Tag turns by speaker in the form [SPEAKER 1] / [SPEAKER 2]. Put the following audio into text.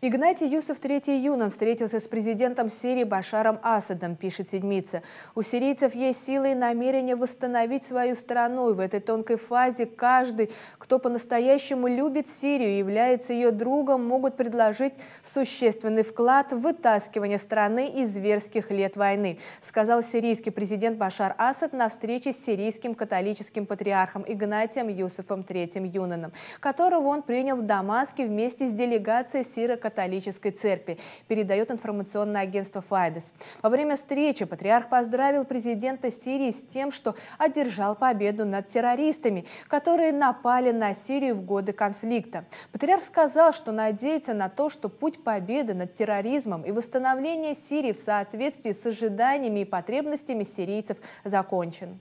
[SPEAKER 1] Игнатий Юсов iii Юнан встретился с президентом Сирии Башаром Асадом, пишет Седмица. У сирийцев есть силы и намерение восстановить свою страну. И в этой тонкой фазе каждый, кто по-настоящему любит Сирию и является ее другом, могут предложить существенный вклад в вытаскивание страны из зверских лет войны, сказал сирийский президент Башар Асад на встрече с сирийским католическим патриархом Игнатием Юсофом III Юнаном, которого он принял в Дамаске вместе с делегацией сиро католической церкви, передает информационное агентство «Файдес». Во время встречи патриарх поздравил президента Сирии с тем, что одержал победу над террористами, которые напали на Сирию в годы конфликта. Патриарх сказал, что надеется на то, что путь победы над терроризмом и восстановление Сирии в соответствии с ожиданиями и потребностями сирийцев закончен.